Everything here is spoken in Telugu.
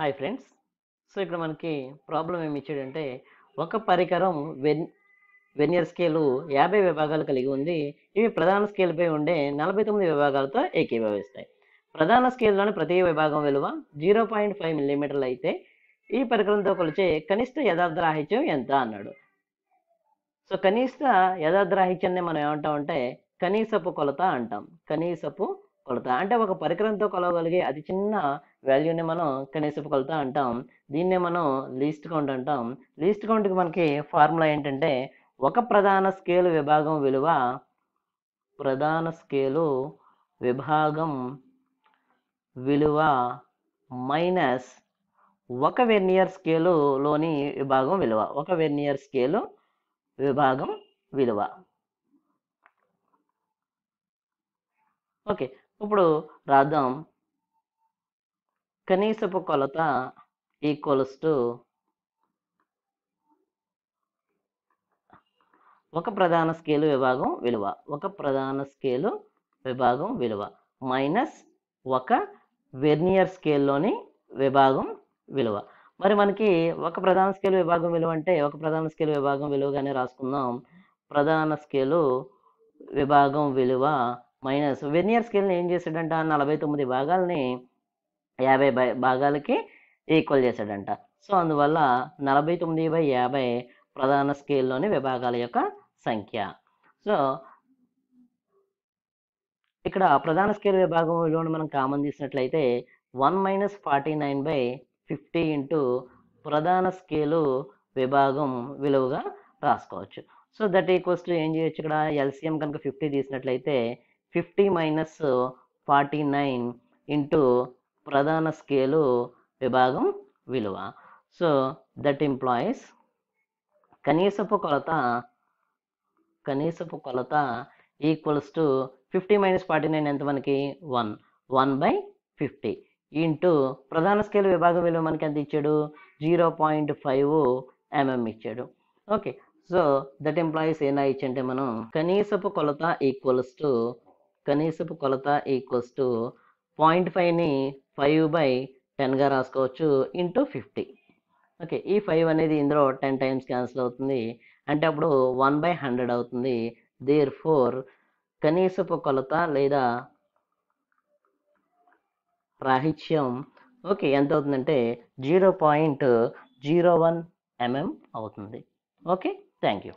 హాయ్ ఫ్రెండ్స్ సో ఇక్కడ మనకి ప్రాబ్లం ఏమి ఇచ్చాడంటే ఒక పరికరం వెన్ వెనియర్ స్కేలు యాభై విభాగాలు కలిగి ఉంది ఇవి ప్రధాన స్కేల్పై ఉండే నలభై తొమ్మిది విభాగాలతో ఏకీభవిస్తాయి ప్రధాన స్కేల్లోని ప్రతి విభాగం విలువ జీరో పాయింట్ ఫైవ్ మిల్లీమీటర్లు అయితే ఈ పరికరంతో కొలిచే కనిష్ట యథార్థరాహిత్యం ఎంత అన్నాడు సో కనిష్ట యథార్థ రాహిత్యాన్ని మనం ఏమంటామంటే కనీసపు కొలత అంటాం కనీసపు కొలత అంటే ఒక పరికరంతో కొలవగలిగే అతి చిన్న వాల్యూని మనం కనీసపు కొలత అంటాం దీన్నే మనం లీస్ట్ కౌంట్ అంటాం లీస్ట్ కౌంట్కి మనకి ఫార్ములా ఏంటంటే ఒక ప్రధాన స్కేలు విభాగం విలువ ప్రధాన స్కేలు విభాగం విలువ మైనస్ ఒక వెన్నియర్ స్కేలులోని విభాగం విలువ ఒక వెర్నియర్ స్కేలు విభాగం విలువ ఓకే ఇప్పుడు రాద్దాం కనీసపు కొలత ఈక్వల్స్ టు ఒక ప్రధాన స్కేలు విభాగం విలువ ఒక ప్రధాన స్కేలు విభాగం విలువ మైనస్ ఒక వెర్నియర్ స్కేల్లోని విభాగం విలువ మరి మనకి ఒక ప్రధాన స్కేలు విభాగం విలువ అంటే ఒక ప్రధాన స్కేలు విభాగం విలువగానే రాసుకుందాం ప్రధాన స్కేలు విభాగం విలువ మైనస్ వెన్యర్ స్కేల్ని ఏం చేశాడంట నలభై తొమ్మిది భాగాలని యాభై భాగాలకి ఈక్వల్ చేశాడంట సో అందువల్ల నలభై తొమ్మిది బై యాభై ప్రధాన స్కేల్లోని విభాగాల యొక్క సంఖ్య సో ఇక్కడ ప్రధాన స్కేల్ విభాగంలో మనం కామన్ తీసినట్లయితే one minus forty nine by fifty into ప్రధాన స్కేలు విభాగం విలువగా రాసుకోవచ్చు సో దట్ ఈక్వల్స్ టు ఏం చేయొచ్చు ఇక్కడ ఎల్సిఎం కనుక ఫిఫ్టీ తీసినట్లయితే fifty minus forty nine into ప్రధాన స్కేలు విభాగం విలువ సో దట్ ఎంప్లాయీస్ కనీసపు కొలత కనీసపు కొలత equals to fifty minus forty nine ఎంత మనకి one one by fifty into ప్రధాన స్కేల్ విభాగం విలువ మనకి ఎంత ఇచ్చాడు జీరో పాయింట్ ఫైవ్ ఎంఎం ఇచ్చాడు ఓకే సో దట్ ఎంప్లాయీస్ ఏనా ఇచ్చంటే మనం కనీసపు కొలత ఈక్వల్స్ టు కనీసపు కొలత ఈక్వల్స్ టు పాయింట్ ఫైవ్ని ఫైవ్ బై టెన్గా రాసుకోవచ్చు ఇంటూ ఫిఫ్టీ ఓకే ఈ ఫైవ్ అనేది ఇందులో టెన్ టైమ్స్ క్యాన్సిల్ అవుతుంది అంటే అప్పుడు వన్ బై హండ్రెడ్ అవుతుంది దేర్ ఫోర్ కనీసపు కొలత లేదా ప్రాహిత్యం ఓకే ఎంత అవుతుందంటే zero point zero one mm అవుతుంది ఓకే థ్యాంక్ యూ